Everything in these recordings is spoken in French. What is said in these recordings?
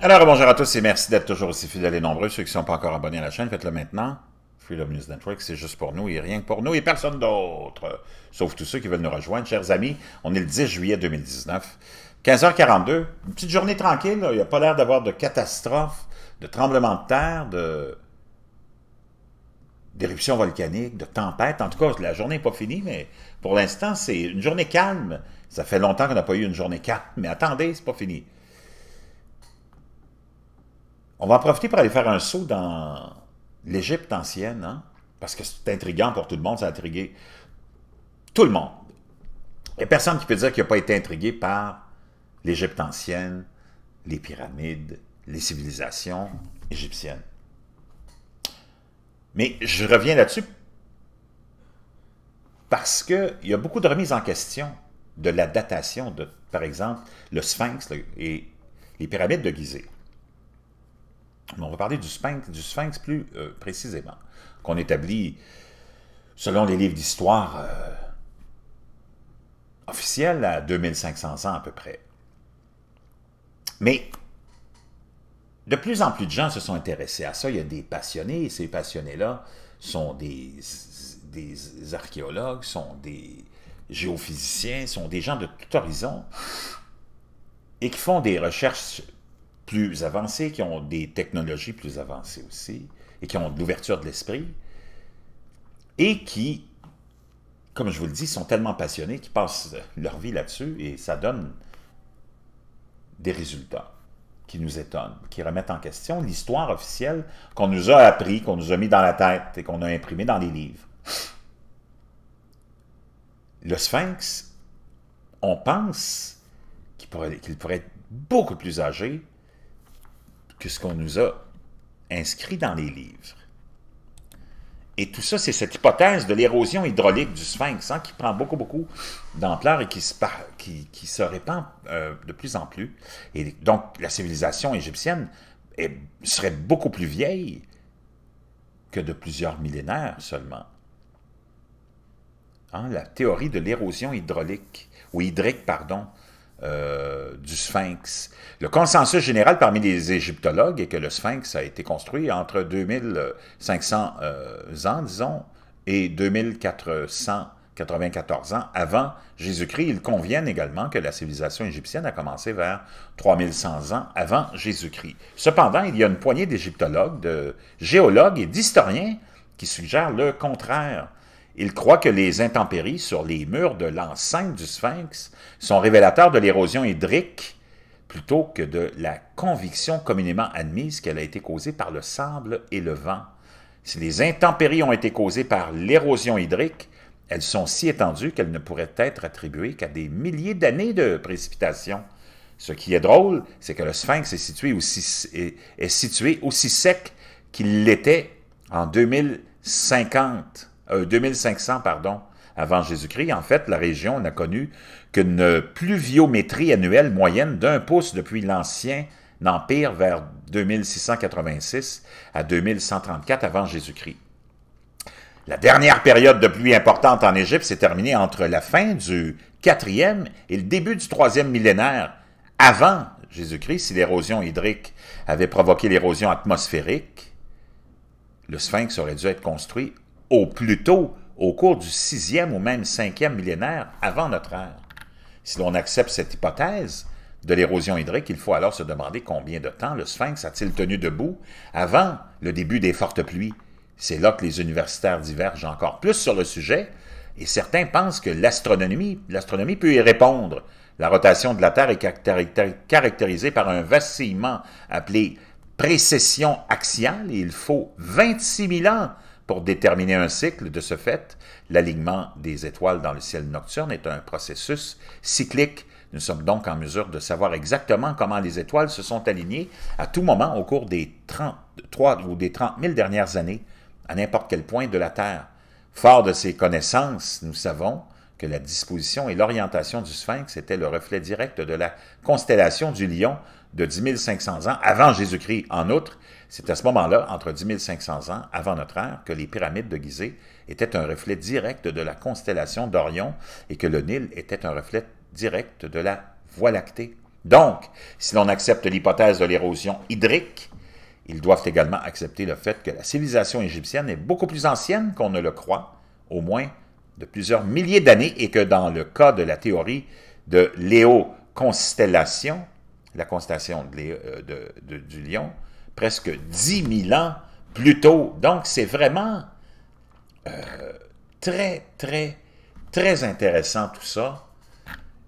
Alors, bonjour à tous et merci d'être toujours aussi fidèles et nombreux. Ceux qui ne sont pas encore abonnés à la chaîne, faites-le maintenant. Freedom News Network, c'est juste pour nous et rien que pour nous et personne d'autre. Sauf tous ceux qui veulent nous rejoindre. Chers amis, on est le 10 juillet 2019, 15h42. Une petite journée tranquille, il n'y a pas l'air d'avoir de catastrophes, de tremblements de terre, de d'éruptions volcaniques, de tempête. En tout cas, la journée n'est pas finie, mais pour l'instant, c'est une journée calme. Ça fait longtemps qu'on n'a pas eu une journée calme, mais attendez, c'est pas fini. On va en profiter pour aller faire un saut dans l'Égypte ancienne, hein, parce que c'est intriguant pour tout le monde, ça intrigué tout le monde. Il n'y a personne qui peut dire qu'il n'a pas été intrigué par l'Égypte ancienne, les pyramides, les civilisations égyptiennes. Mais je reviens là-dessus parce qu'il y a beaucoup de remises en question de la datation de, par exemple, le sphinx et les pyramides de Gizeh on va parler du sphinx, plus euh, précisément, qu'on établit selon les livres d'histoire euh, officiels à 2500 ans à peu près. Mais de plus en plus de gens se sont intéressés à ça. Il y a des passionnés, et ces passionnés-là sont des, des archéologues, sont des géophysiciens, sont des gens de tout horizon et qui font des recherches plus avancés, qui ont des technologies plus avancées aussi, et qui ont de l'ouverture de l'esprit, et qui, comme je vous le dis, sont tellement passionnés qu'ils passent leur vie là-dessus, et ça donne des résultats qui nous étonnent, qui remettent en question l'histoire officielle qu'on nous a appris, qu'on nous a mis dans la tête et qu'on a imprimé dans les livres. Le sphinx, on pense qu'il pourrait, pourrait être beaucoup plus âgé que ce qu'on nous a inscrit dans les livres. Et tout ça, c'est cette hypothèse de l'érosion hydraulique du sphinx hein, qui prend beaucoup, beaucoup d'ampleur et qui se, qui répand euh, de plus en plus. Et donc, la civilisation égyptienne serait beaucoup plus vieille que de plusieurs millénaires seulement. Hein, la théorie de l'érosion hydraulique, ou hydrique, pardon, euh, du sphinx. Le consensus général parmi les égyptologues est que le sphinx a été construit entre 2500 euh, ans, disons, et 2494 ans avant Jésus-Christ. Il convient également que la civilisation égyptienne a commencé vers 3100 ans avant Jésus-Christ. Cependant, il y a une poignée d'égyptologues, de géologues et d'historiens qui suggèrent le contraire. Il croit que les intempéries sur les murs de l'enceinte du sphinx sont révélateurs de l'érosion hydrique plutôt que de la conviction communément admise qu'elle a été causée par le sable et le vent. Si les intempéries ont été causées par l'érosion hydrique, elles sont si étendues qu'elles ne pourraient être attribuées qu'à des milliers d'années de précipitations. Ce qui est drôle, c'est que le sphinx est situé aussi, situé aussi sec qu'il l'était en 2050. 2500, euh, pardon, avant Jésus-Christ. En fait, la région n'a connu qu'une pluviométrie annuelle moyenne d'un pouce depuis l'Ancien Empire vers 2686 à 2134 avant Jésus-Christ. La dernière période de pluie importante en Égypte s'est terminée entre la fin du 4e et le début du 3e millénaire avant Jésus-Christ. Si l'érosion hydrique avait provoqué l'érosion atmosphérique, le sphinx aurait dû être construit au plus tôt au cours du sixième ou même cinquième millénaire avant notre ère. Si l'on accepte cette hypothèse de l'érosion hydrique, il faut alors se demander combien de temps le sphinx a-t-il tenu debout avant le début des fortes pluies. C'est là que les universitaires divergent encore plus sur le sujet, et certains pensent que l'astronomie, l'astronomie peut y répondre. La rotation de la Terre est caractérisée par un vacillement appelé précession axiale, et il faut 26 000 ans pour déterminer un cycle, de ce fait, l'alignement des étoiles dans le ciel nocturne est un processus cyclique. Nous sommes donc en mesure de savoir exactement comment les étoiles se sont alignées à tout moment au cours des 30, ou des 30 000 dernières années, à n'importe quel point de la Terre. Fort de ces connaissances, nous savons que la disposition et l'orientation du sphinx étaient le reflet direct de la constellation du lion de 10 500 ans avant Jésus-Christ. En outre, c'est à ce moment-là, entre 10 500 ans avant notre ère, que les pyramides de Gizeh étaient un reflet direct de la constellation d'Orion et que le Nil était un reflet direct de la Voie lactée. Donc, si l'on accepte l'hypothèse de l'érosion hydrique, ils doivent également accepter le fait que la civilisation égyptienne est beaucoup plus ancienne qu'on ne le croit, au moins de plusieurs milliers d'années, et que dans le cas de la théorie de l'éoconstellation, la constatation euh, du lion, presque 10 000 ans plus tôt. Donc, c'est vraiment euh, très, très, très intéressant tout ça.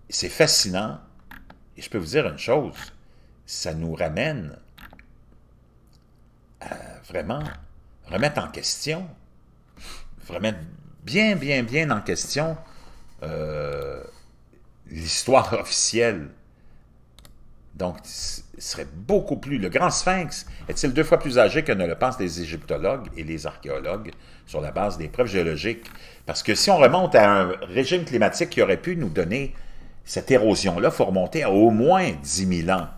C'est fascinant. Et je peux vous dire une chose, ça nous ramène à vraiment remettre en question, remettre bien, bien, bien en question euh, l'histoire officielle donc, serait beaucoup plus. Le grand sphinx est-il deux fois plus âgé que ne le pensent les égyptologues et les archéologues sur la base des preuves géologiques? Parce que si on remonte à un régime climatique qui aurait pu nous donner cette érosion-là, il faut remonter à au moins 10 000 ans.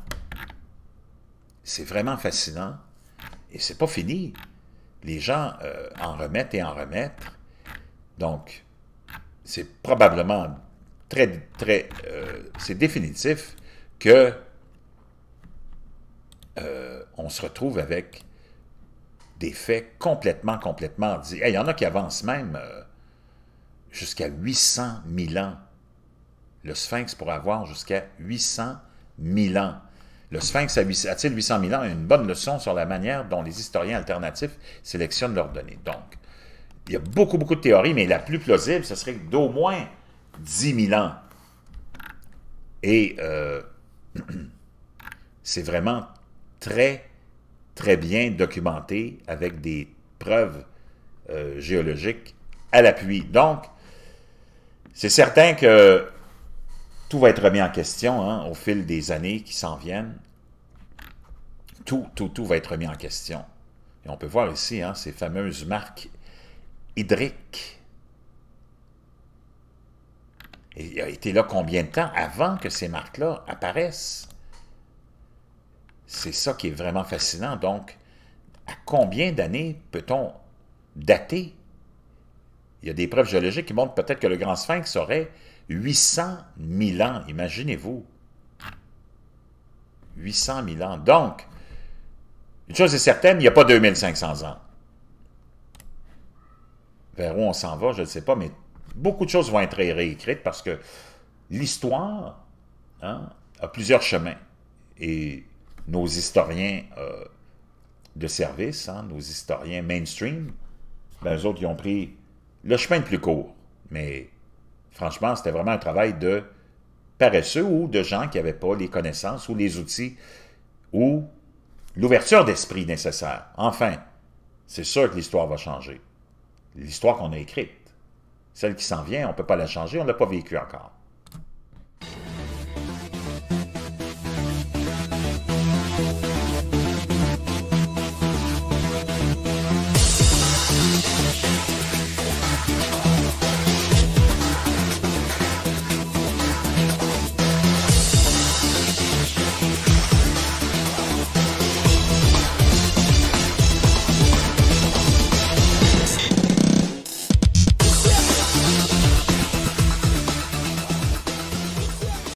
C'est vraiment fascinant. Et c'est pas fini. Les gens euh, en remettent et en remettent. Donc, c'est probablement très, très... Euh, c'est définitif que euh, on se retrouve avec des faits complètement, complètement... Il y en a qui avancent même euh, jusqu'à 800 000 ans. Le sphinx pourrait avoir jusqu'à 800 000 ans. Le sphinx a-t-il 800 000 ans une bonne leçon sur la manière dont les historiens alternatifs sélectionnent leurs données. Donc, il y a beaucoup, beaucoup de théories, mais la plus plausible, ce serait d'au moins 10 000 ans. Et euh, c'est vraiment très, très bien documenté avec des preuves euh, géologiques à l'appui. Donc, c'est certain que tout va être remis en question hein, au fil des années qui s'en viennent. Tout, tout, tout va être remis en question. Et on peut voir ici hein, ces fameuses marques hydriques. Et il a été là combien de temps avant que ces marques-là apparaissent? C'est ça qui est vraiment fascinant. Donc, à combien d'années peut-on dater? Il y a des preuves géologiques qui montrent peut-être que le Grand Sphinx aurait 800 000 ans, imaginez-vous. 800 000 ans. Donc, une chose est certaine, il n'y a pas 2500 ans. Vers où on s'en va, je ne sais pas, mais beaucoup de choses vont être réécrites parce que l'histoire hein, a plusieurs chemins. Et nos historiens euh, de service, hein, nos historiens mainstream, ben, eux autres, ils ont pris le chemin le plus court. Mais franchement, c'était vraiment un travail de paresseux ou de gens qui n'avaient pas les connaissances ou les outils ou l'ouverture d'esprit nécessaire. Enfin, c'est sûr que l'histoire va changer. L'histoire qu'on a écrite, celle qui s'en vient, on ne peut pas la changer, on ne l'a pas vécue encore.